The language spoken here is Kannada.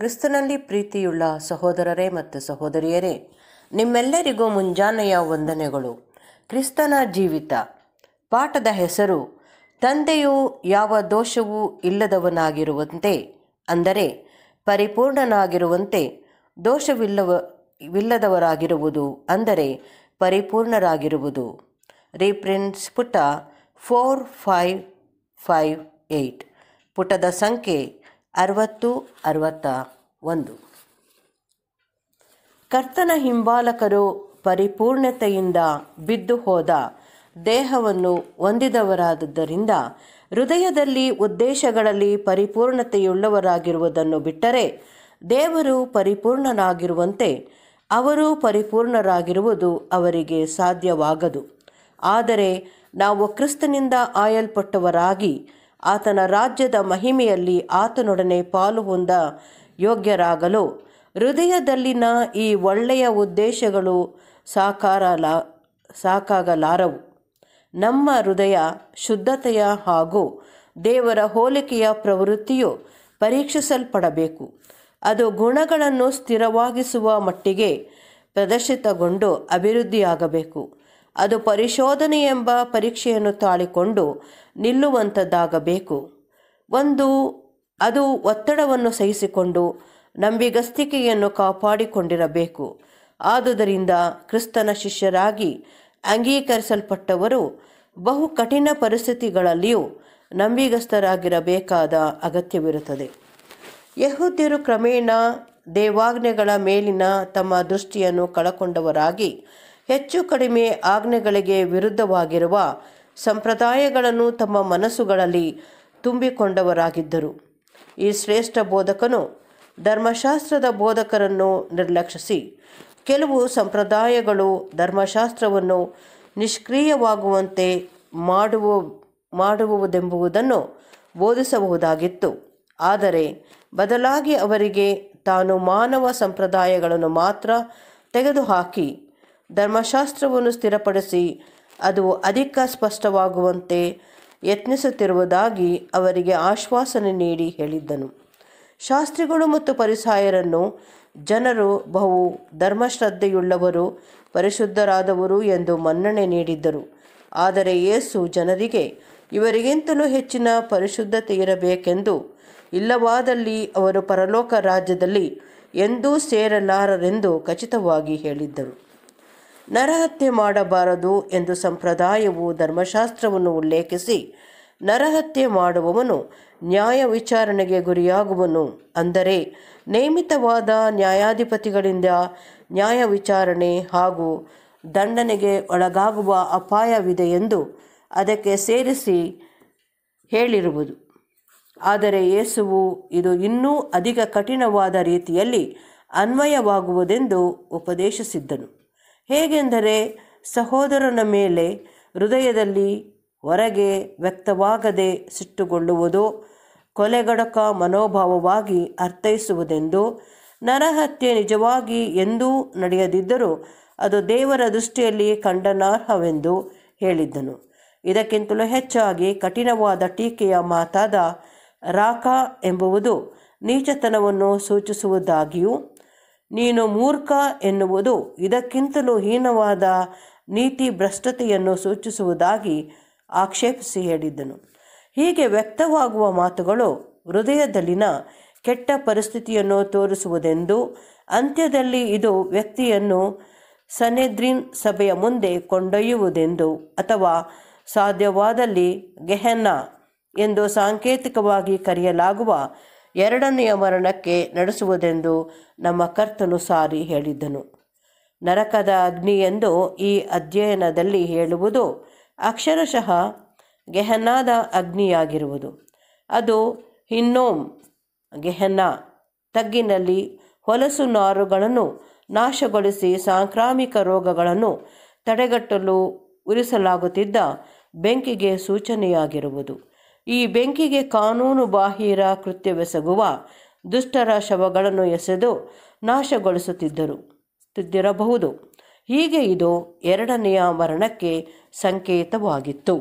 ಕ್ರಿಸ್ತನಲ್ಲಿ ಪ್ರೀತಿಯುಳ್ಳ ಸಹೋದರರೇ ಮತ್ತು ಸಹೋದರಿಯರೇ ನಿಮ್ಮೆಲ್ಲರಿಗೂ ಮುಂಜಾನೆಯ ವಂದನೆಗಳು ಕ್ರಿಸ್ತನ ಜೀವಿತ ಪಾಠದ ಹೆಸರು ತಂದೆಯು ಯಾವ ದೋಷವೂ ಇಲ್ಲದವನಾಗಿರುವಂತೆ ಅಂದರೆ ಪರಿಪೂರ್ಣನಾಗಿರುವಂತೆ ದೋಷವಿಲ್ಲವ ಅಂದರೆ ಪರಿಪೂರ್ಣರಾಗಿರುವುದು ರೀಪ್ರಿಂಟ್ಸ್ ಪುಟ ಫೋರ್ ಫೈವ್ ಫೈವ್ ಏಯ್ಟ್ ಪುಟದ ಸಂಖ್ಯೆ ಅರವತ್ತು ಅರವತ್ತ ಒಂದು ಕರ್ತನ ಹಿಂಬಾಲಕರು ಪರಿಪೂರ್ಣತೆಯಿಂದ ಬಿದ್ದು ಹೋದ ದೇಹವನ್ನು ಹೊಂದಿದವರಾದದ್ದರಿಂದ ಹೃದಯದಲ್ಲಿ ಉದ್ದೇಶಗಳಲ್ಲಿ ಪರಿಪೂರ್ಣತೆಯುಳ್ಳವರಾಗಿರುವುದನ್ನು ಬಿಟ್ಟರೆ ದೇವರು ಪರಿಪೂರ್ಣನಾಗಿರುವಂತೆ ಅವರು ಪರಿಪೂರ್ಣರಾಗಿರುವುದು ಅವರಿಗೆ ಸಾಧ್ಯವಾಗದು ಆದರೆ ನಾವು ಕ್ರಿಸ್ತನಿಂದ ಆಯಲ್ಪಟ್ಟವರಾಗಿ ಆತನ ರಾಜ್ಯದ ಮಹಿಮೆಯಲ್ಲಿ ಆತನೊಡನೆ ಪಾಲು ಹೊಂದ ಯೋಗ್ಯರಾಗಲು ಹೃದಯದಲ್ಲಿನ ಈ ಒಳ್ಳೆಯ ಉದ್ದೇಶಗಳು ಸಾಕಾರ ಸಾಕಾಗಲಾರವು ನಮ್ಮ ಹೃದಯ ಶುದ್ಧತೆಯ ಹಾಗೂ ದೇವರ ಹೋಲಿಕೆಯ ಪ್ರವೃತ್ತಿಯು ಪರೀಕ್ಷಿಸಲ್ಪಡಬೇಕು ಅದು ಗುಣಗಳನ್ನು ಸ್ಥಿರವಾಗಿಸುವ ಮಟ್ಟಿಗೆ ಪ್ರದರ್ಶಿತಗೊಂಡು ಅಭಿವೃದ್ಧಿಯಾಗಬೇಕು ಅದು ಪರಿಶೋಧನೆ ಎಂಬ ಪರೀಕ್ಷೆಯನ್ನು ತಾಳಿಕೊಂಡು ನಿಲ್ಲುವಂಥದ್ದಾಗಬೇಕು ಒಂದು ಅದು ಒತ್ತಡವನ್ನು ಸಹಿಸಿಕೊಂಡು ನಂಬಿಗಸ್ತಿಕೆಯನ್ನು ಕಾಪಾಡಿಕೊಂಡಿರಬೇಕು ಆದುದರಿಂದ ಕ್ರಿಸ್ತನ ಶಿಷ್ಯರಾಗಿ ಅಂಗೀಕರಿಸಲ್ಪಟ್ಟವರು ಬಹು ಕಠಿಣ ಪರಿಸ್ಥಿತಿಗಳಲ್ಲಿಯೂ ನಂಬಿಗಸ್ತರಾಗಿರಬೇಕಾದ ಅಗತ್ಯವಿರುತ್ತದೆ ಯಹೂದ್ಯರು ಕ್ರಮೇಣ ದೇವಾಜ್ಞೆಗಳ ಮೇಲಿನ ತಮ್ಮ ದೃಷ್ಟಿಯನ್ನು ಕಳಕೊಂಡವರಾಗಿ ಹೆಚ್ಚು ಕಡಿಮೆ ಆಜ್ಞೆಗಳಿಗೆ ವಿರುದ್ಧವಾಗಿರುವ ಸಂಪ್ರದಾಯಗಳನ್ನು ತಮ್ಮ ಮನಸ್ಸುಗಳಲ್ಲಿ ತುಂಬಿಕೊಂಡವರಾಗಿದ್ದರು ಈ ಶ್ರೇಷ್ಠ ಬೋಧಕನು ಧರ್ಮಶಾಸ್ತ್ರದ ಬೋಧಕರನ್ನು ನಿರ್ಲಕ್ಷಿಸಿ ಕೆಲವು ಸಂಪ್ರದಾಯಗಳು ಧರ್ಮಶಾಸ್ತ್ರವನ್ನು ನಿಷ್ಕ್ರಿಯವಾಗುವಂತೆ ಮಾಡುವ ಮಾಡುವುದೆಂಬುದನ್ನು ಬೋಧಿಸಬಹುದಾಗಿತ್ತು ಆದರೆ ಬದಲಾಗಿ ಅವರಿಗೆ ತಾನು ಮಾನವ ಸಂಪ್ರದಾಯಗಳನ್ನು ಮಾತ್ರ ತೆಗೆದುಹಾಕಿ ಧರ್ಮಶಾಸ್ತ್ರವನ್ನು ಸ್ಥಿರಪಡಿಸಿ ಅದು ಅಧಿಕ ಸ್ಪಷ್ಟವಾಗುವಂತೆ ಯತ್ನಿಸುತ್ತಿರುವುದಾಗಿ ಅವರಿಗೆ ಆಶ್ವಾಸನೆ ನೀಡಿ ಹೇಳಿದ್ದನು ಶಾಸ್ತ್ರಿಗಳು ಮತ್ತು ಪರಿಸಾಯರನ್ನು ಜನರು ಬಹು ಧರ್ಮಶ್ರದ್ಧೆಯುಳ್ಳವರು ಪರಿಶುದ್ಧರಾದವರು ಎಂದು ಮನ್ನಣೆ ನೀಡಿದ್ದರು ಆದರೆ ಯೇಸು ಜನರಿಗೆ ಇವರಿಗಿಂತಲೂ ಹೆಚ್ಚಿನ ಪರಿಶುದ್ಧತೆ ಇರಬೇಕೆಂದು ಇಲ್ಲವಾದಲ್ಲಿ ಅವರು ಪರಲೋಕ ರಾಜ್ಯದಲ್ಲಿ ಎಂದೂ ಸೇರಲಾರರೆಂದು ಖಚಿತವಾಗಿ ಹೇಳಿದ್ದರು ನರಹತ್ಯೆ ಮಾಡಬಾರದು ಎಂದು ಸಂಪ್ರದಾಯವು ಧರ್ಮಶಾಸ್ತ್ರವನ್ನು ಉಲ್ಲೇಖಿಸಿ ನರಹತ್ಯೆ ಮಾಡುವವನು ನ್ಯಾಯ ವಿಚಾರಣೆಗೆ ಗುರಿಯಾಗುವನು ಅಂದರೆ ನಿಯಮಿತವಾದ ನ್ಯಾಯಾಧಿಪತಿಗಳಿಂದ ನ್ಯಾಯ ವಿಚಾರಣೆ ಹಾಗೂ ದಂಡನೆಗೆ ಒಳಗಾಗುವ ಅಪಾಯವಿದೆ ಎಂದು ಅದಕ್ಕೆ ಸೇರಿಸಿ ಹೇಳಿರುವುದು ಆದರೆ ಯೇಸುವು ಇದು ಇನ್ನೂ ಅಧಿಕ ಕಠಿಣವಾದ ರೀತಿಯಲ್ಲಿ ಅನ್ವಯವಾಗುವುದೆಂದು ಉಪದೇಶಿಸಿದ್ದನು ಹೇಗೆಂದರೆ ಸಹೋದರನ ಮೇಲೆ ಹೃದಯದಲ್ಲಿ ಹೊರಗೆ ವ್ಯಕ್ತವಾಗದೆ ಸಿಟ್ಟುಗೊಳ್ಳುವುದು ಕೊಲೆಗಡಕ ಮನೋಭಾವವಾಗಿ ಅರ್ಥೈಸುವುದೆಂದು ನರಹತ್ಯೆ ನಿಜವಾಗಿ ಎಂದೂ ನಡೆಯದಿದ್ದರೂ ಅದು ದೇವರ ದೃಷ್ಟಿಯಲ್ಲಿ ಖಂಡನಾರ್ಹವೆಂದು ಹೇಳಿದ್ದನು ಇದಕ್ಕಿಂತಲೂ ಹೆಚ್ಚಾಗಿ ಕಠಿಣವಾದ ಟೀಕೆಯ ಮಾತಾದ ರಾಕ ಎಂಬುವುದು ನೀಚತನವನ್ನು ಸೂಚಿಸುವುದಾಗಿಯೂ ನೀನು ಮೂರ್ಖ ಎನ್ನುವುದು ಇದಕ್ಕಿಂತಲೂ ಹೀನವಾದ ನೀತಿ ಭ್ರಷ್ಟತೆಯನ್ನು ಸೂಚಿಸುವುದಾಗಿ ಆಕ್ಷೇಪಿಸಿ ಹೇಳಿದ್ದನು ಹೀಗೆ ವ್ಯಕ್ತವಾಗುವ ಮಾತುಗಳು ಹೃದಯದಲ್ಲಿನ ಕೆಟ್ಟ ಪರಿಸ್ಥಿತಿಯನ್ನು ತೋರಿಸುವುದೆಂದು ಅಂತ್ಯದಲ್ಲಿ ಇದು ವ್ಯಕ್ತಿಯನ್ನು ಸನೆದ್ರಿನ್ ಸಭೆಯ ಮುಂದೆ ಕೊಂಡೊಯ್ಯುವುದೆಂದು ಅಥವಾ ಸಾಧ್ಯವಾದಲ್ಲಿ ಗೆಹನ್ನ ಎಂದು ಸಾಂಕೇತಿಕವಾಗಿ ಕರೆಯಲಾಗುವ ಎರಡನೆಯ ಮರಣಕ್ಕೆ ನಡೆಸುವುದೆಂದು ನಮ್ಮ ಕರ್ತನು ಸಾರಿ ಹೇಳಿದ್ದನು ನರಕದ ಅಗ್ನಿ ಎಂದು ಈ ಅಧ್ಯಯನದಲ್ಲಿ ಹೇಳುವುದು ಅಕ್ಷರಶಃ ಗೆಹನಾದ ಅಗ್ನಿಯಾಗಿರುವುದು ಅದು ಹಿನ್ನೋಮ್ ಗೆಹನ ತಗ್ಗಿನಲ್ಲಿ ಹೊಲಸು ನಾರುಗಳನ್ನು ನಾಶಗೊಳಿಸಿ ಸಾಂಕ್ರಾಮಿಕ ರೋಗಗಳನ್ನು ತಡೆಗಟ್ಟಲು ಉರಿಸಲಾಗುತ್ತಿದ್ದ ಬೆಂಕಿಗೆ ಸೂಚನೆಯಾಗಿರುವುದು ಈ ಬೆಂಕಿಗೆ ಕಾನೂನು ಬಾಹಿರ ಕೃತ್ಯವೆಸಗುವ ದುಷ್ಟರ ಶವಗಳನ್ನು ಎಸೆದು ನಾಶಗೊಳಿಸುತ್ತಿದ್ದರು ತಿದ್ದಿರಬಹುದು ಹೀಗೆ ಇದು ಎರಡನೆಯ ಮರಣಕ್ಕೆ ಸಂಕೇತವಾಗಿತ್ತು